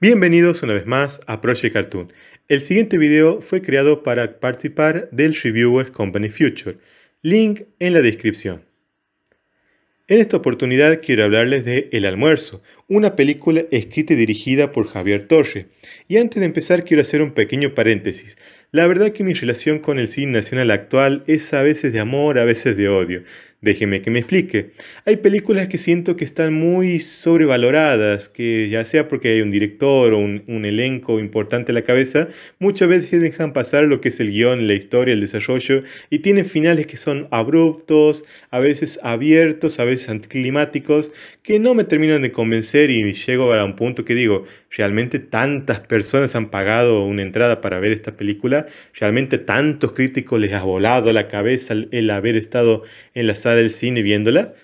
Bienvenidos una vez más a Project Cartoon. El siguiente video fue creado para participar del Reviewers Company Future. Link en la descripción. En esta oportunidad quiero hablarles de El almuerzo, una película escrita y dirigida por Javier Torre. Y antes de empezar quiero hacer un pequeño paréntesis. La verdad que mi relación con el cine nacional actual es a veces de amor, a veces de odio. Déjeme que me explique. Hay películas que siento que están muy sobrevaloradas, que ya sea porque hay un director o un, elenco importante a la cabeza, muchas veces dejan pasar lo que es el guión, la historia, el desarrollo, y tienen finales que son abruptos, a veces abiertos, a veces anticlimáticos, que no me terminan de convencer y llego a un punto que digo, realmente tantas personas han pagado una entrada para ver esta película, realmente tantos críticos les ha volado la cabeza el haber estado en las del cine viéndola.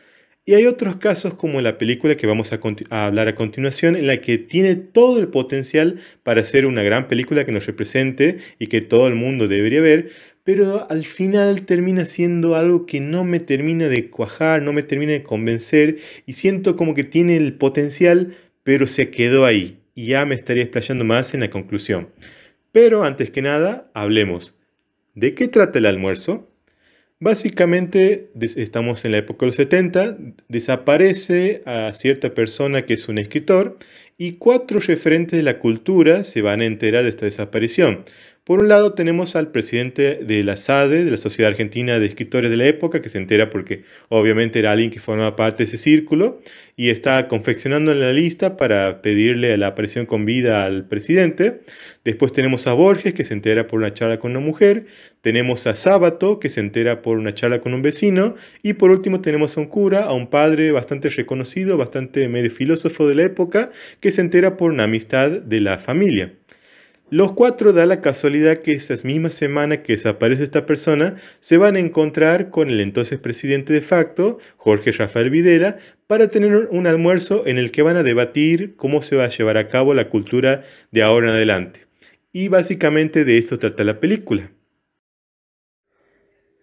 Y hay otros casos como la película que vamos a, a, hablar a continuación, en la que tiene todo el potencial para ser una gran película que nos represente y que todo el mundo debería ver, pero al final termina siendo algo que no me termina de cuajar, no me termina de convencer y siento como que tiene el potencial, pero se quedó ahí. Y ya me estaría explayando más en la conclusión. Pero antes que nada, hablemos. ¿De qué trata el almuerzo? Básicamente estamos en la época de los 70, desaparece a cierta persona que es un escritor y cuatro referentes de la cultura se van a enterar de esta desaparición. Por un lado tenemos al presidente de la SADE, de la Sociedad Argentina de Escritores de la Época, que se entera porque obviamente era alguien que formaba parte de ese círculo y está confeccionando la lista para pedirle la presión con vida al presidente. Después tenemos a Borges, que se entera por una charla con una mujer. Tenemos a Sábato, que se entera por una charla con un vecino. Y por último tenemos a un cura, a un padre bastante reconocido, bastante medio filósofo de la época, que se entera por una amistad de la familia. Los cuatro da la casualidad que esa misma semana que desaparece esta persona, se van a encontrar con el entonces presidente de facto, Jorge Rafael Videla, para tener un almuerzo en el que van a debatir cómo se va a llevar a cabo la cultura de ahora en adelante. Y básicamente de eso trata la película.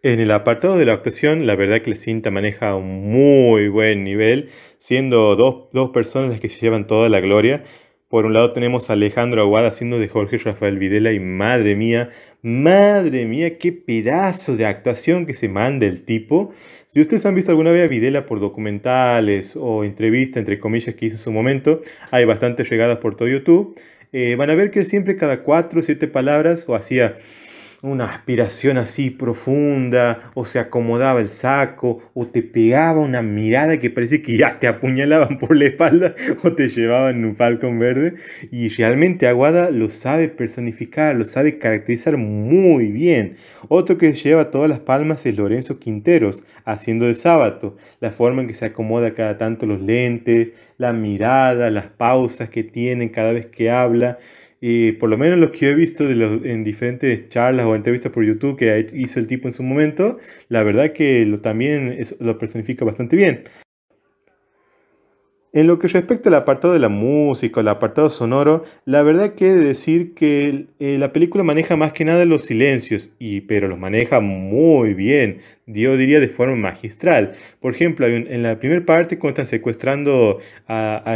En el apartado de la actuación, la verdad que la cinta maneja un muy buen nivel, siendo dos, dos personas las que se llevan toda la gloria, por un lado tenemos a Alejandro Aguada haciendo de Jorge Rafael Videla y madre mía, madre mía, qué pedazo de actuación que se manda el tipo. Si ustedes han visto alguna vez a Videla por documentales o entrevista, entre comillas, que hizo en su momento, hay bastantes llegadas por todo YouTube, eh, van a ver que siempre cada cuatro o siete palabras o hacía una aspiración así profunda, o se acomodaba el saco, o te pegaba una mirada que parecía que ya te apuñalaban por la espalda, o te llevaban un falcón verde. Y realmente Aguada lo sabe personificar, lo sabe caracterizar muy bien. Otro que lleva todas las palmas es Lorenzo Quinteros, haciendo de sábado, la forma en que se acomoda cada tanto los lentes, la mirada, las pausas que tiene cada vez que habla y por lo menos los que he visto de en diferentes charlas o entrevistas por YouTube que hizo el tipo en su momento, la verdad que también lo personifica bastante bien. En lo que respecta al apartado de la música, al apartado sonoro, la verdad que he de decir que eh, la película maneja más que nada los silencios, y, pero los maneja muy bien yo diría de forma magistral. Por ejemplo, en la primera parte, cuando están secuestrando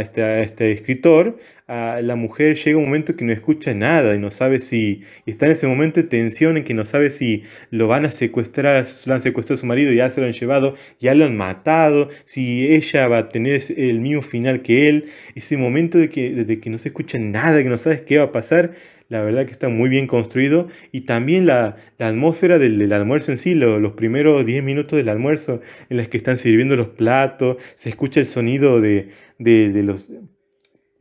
este, a, este, escritor, a la mujer llega un momento que no escucha nada y no sabe si está en ese momento de tensión en que no sabe si lo van a secuestrar, lo han secuestrado a su marido, ya se lo han llevado, ya lo han matado, si ella va a tener el mismo final que él. Ese momento de que, que no se escucha nada, que no sabes qué va a pasar, la verdad que está muy bien construido y también la, atmósfera del, almuerzo en sí, los primeros 10 minutos del almuerzo en las que están sirviendo los platos, se escucha el sonido de, de los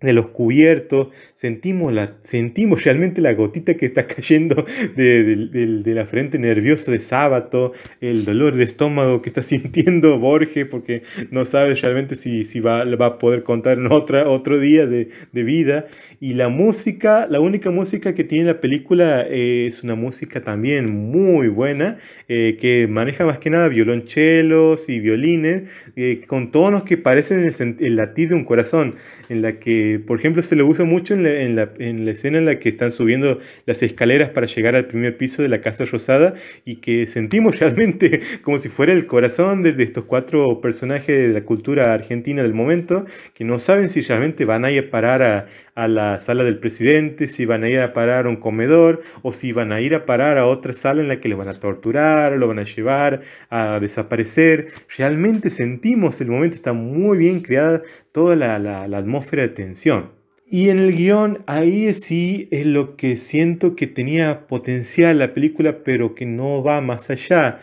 de los cubiertos, sentimos, la, sentimos realmente la gotita que está cayendo de, la frente nerviosa de sábado, el dolor de estómago que está sintiendo Borges porque no sabe realmente si, si va, va, a poder contar en otra, otro día de, vida. Y la música, la única música que tiene la película eh, es una música también muy buena, eh, que maneja más que nada violonchelos y violines, eh, con tonos que parecen el, el de un corazón, en la que eh, por ejemplo, se lo usa mucho en la, escena en la que están subiendo las escaleras para llegar al primer piso de la Casa Rosada y que sentimos realmente como si fuera el corazón de, estos cuatro personajes de la cultura argentina del momento, que no saben si realmente van a ir a parar a, la sala del presidente, si van a ir a parar a un comedor o si van a ir a parar a otra sala en la que le van a torturar, lo van a llevar a desaparecer. Realmente sentimos el momento, está muy bien creada toda la atmósfera de tensión y en el guión, ahí sí es lo que siento que tenía potencial la película, pero que no va más allá.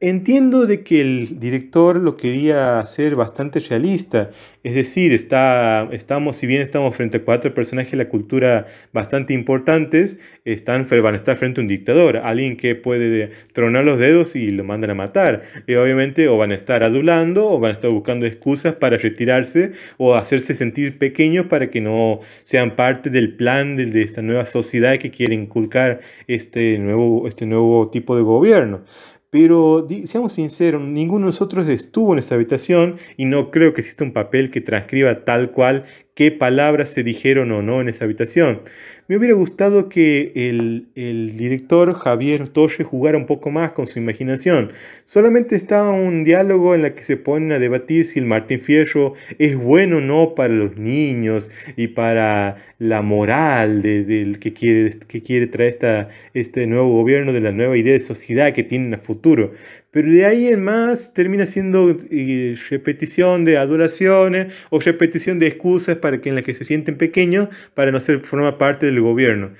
Entiendo de que el director lo quería hacer bastante realista, es decir, está, estamos, si bien estamos frente a cuatro personajes de la cultura bastante importantes, están, van a estar frente a un dictador, alguien que puede tronar los dedos y lo mandan a matar. Y obviamente o van a estar adulando o van a estar buscando excusas para retirarse o hacerse sentir pequeños para que no sean parte del plan de, de esta nueva sociedad que quiere inculcar este nuevo, este nuevo tipo de gobierno. Pero seamos sinceros, ninguno de nosotros estuvo en esta habitación y no creo que exista un papel que transcriba tal cual qué palabras se dijeron o no en esa habitación. Me hubiera gustado que el, director Javier Toye jugara un poco más con su imaginación. Solamente está un diálogo en el que se ponen a debatir si el Martín Fierro es bueno o no para los niños y para la moral del que, quiere, que quiere traer esta, este nuevo gobierno, de la nueva idea de sociedad que tienen a futuro. Pero de ahí en más termina siendo eh, repetición de adoraciones o repetición de excusas para que en las que se sienten pequeños para no ser forma parte del gobierno.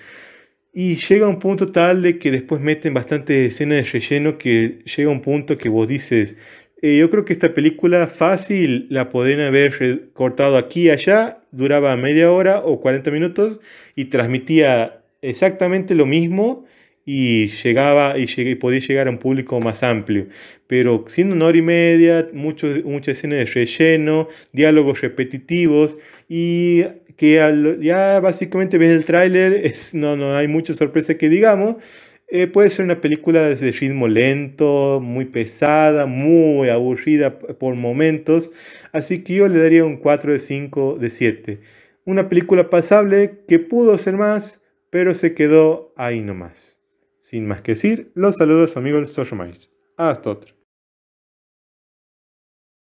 Y llega un punto tal de que después meten bastante escenas de relleno que llega un punto que vos dices, eh, yo creo que esta película fácil la pueden haber cortado aquí y allá, duraba media hora o 40 minutos y transmitía exactamente lo mismo y llegaba y podía llegar a un público más amplio. Pero siendo una hora y media, mucho, muchas escenas de relleno, diálogos repetitivos y que ya básicamente ves el tráiler, no, no hay mucha sorpresa que digamos. Eh, puede ser una película de ritmo lento, muy pesada, muy aburrida por momentos. Así que yo le daría un 4 de 5 de 7. Una película pasable que pudo ser más, pero se quedó ahí nomás. Sin más que decir, los saludos a su amigo Hasta otro.